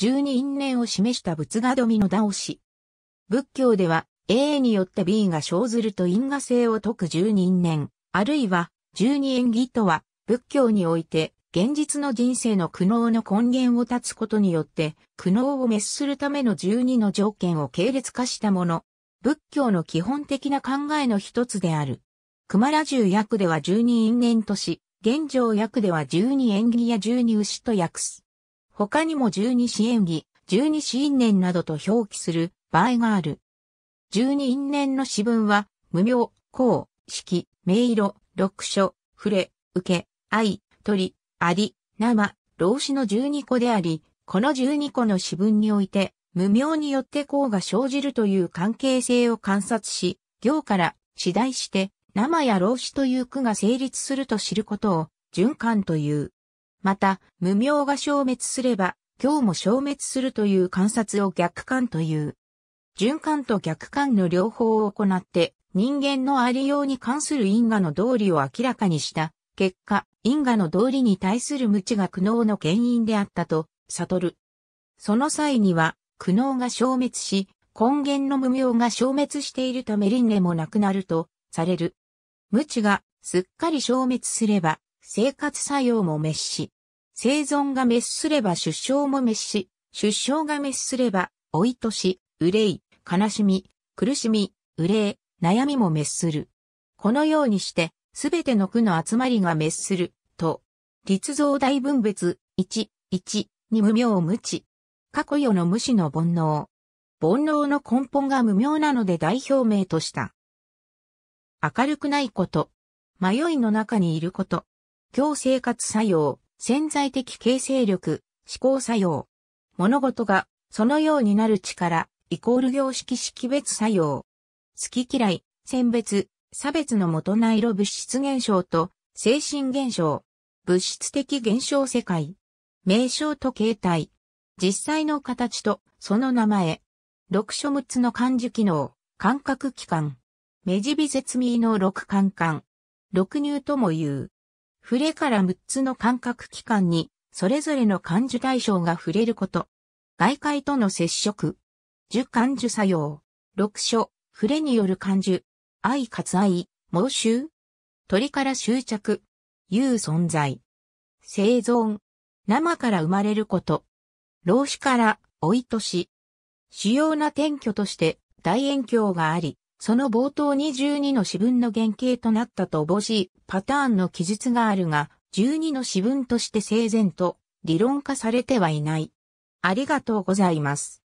十二因縁を示した仏画富の倒し。仏教では、A によって B が生ずると因果性を解く十二因縁、あるいは十二縁起とは、仏教において、現実の人生の苦悩の根源を断つことによって、苦悩を滅するための十二の条件を系列化したもの。仏教の基本的な考えの一つである。熊羅十訳では十二因縁とし、現状訳では十二縁起や十二牛と訳す。他にも十二支援儀、十二支因縁などと表記する場合がある。十二因縁の詩文は、無名、公、式、名色、六書、触れ、受け、愛、鳥、あり、生、老子の十二個であり、この十二個の詩文において、無名によって公が生じるという関係性を観察し、行から次第して、生や老子という句が成立すると知ることを、循環という。また、無名が消滅すれば、今日も消滅するという観察を逆観という。循環と逆観の両方を行って、人間のありように関する因果の道理を明らかにした。結果、因果の道理に対する無知が苦悩の原因であったと、悟る。その際には、苦悩が消滅し、根源の無明が消滅しているため輪廻もなくなると、される。無知がすっかり消滅すれば、生活作用も滅し、生存が滅すれば出生も滅し、出生が滅すれば、老いとし、憂い、悲しみ、苦しみ、憂い、悩みも滅する。このようにして、すべての苦の集まりが滅する、と、立像大分別、一、一、に無明無知。過去世の無視の煩悩。煩悩の根本が無明なので代表名とした。明るくないこと。迷いの中にいること。強生活作用、潜在的形成力、思考作用。物事が、そのようになる力、イコール業式識別作用。好き嫌い、選別、差別の元な色物質現象と、精神現象。物質的現象世界。名称と形態。実際の形と、その名前。六書つの漢字機能、感覚器官。目地微絶味の六感感。六乳とも言う。触れから6つの感覚器官に、それぞれの感受対象が触れること。外界との接触。受感受作用。6所、触れによる感受。愛かつ愛、猛襲。鳥から執着。いう存在。生存。生から生まれること。老子から、老いとし。主要な転居として、大遠鏡があり、その冒頭1 2の詩文の原型となったとおぼしいパターンの記述があるが、12の詩文として整然と理論化されてはいない。ありがとうございます。